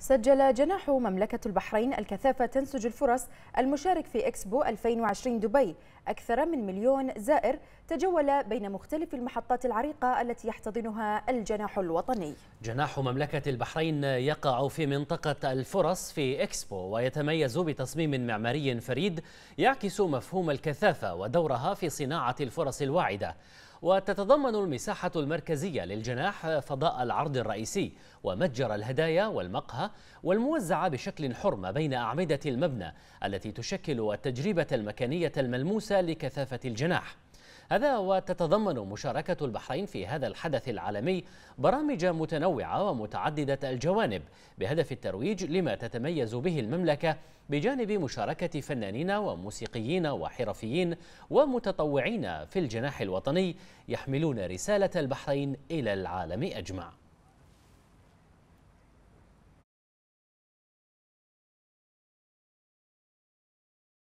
سجل جناح مملكة البحرين الكثافة تنسج الفرص المشارك في إكسبو 2020 دبي أكثر من مليون زائر تجول بين مختلف المحطات العريقة التي يحتضنها الجناح الوطني جناح مملكة البحرين يقع في منطقة الفرص في إكسبو ويتميز بتصميم معماري فريد يعكس مفهوم الكثافة ودورها في صناعة الفرص الواعدة وتتضمن المساحة المركزية للجناح فضاء العرض الرئيسي ومتجر الهدايا والمقهى والموزعة بشكل حر ما بين أعمدة المبنى التي تشكل التجربة المكانية الملموسة لكثافة الجناح هذا وتتضمن مشاركة البحرين في هذا الحدث العالمي برامج متنوعة ومتعددة الجوانب بهدف الترويج لما تتميز به المملكة بجانب مشاركة فنانين وموسيقيين وحرفيين ومتطوعين في الجناح الوطني يحملون رسالة البحرين إلى العالم أجمع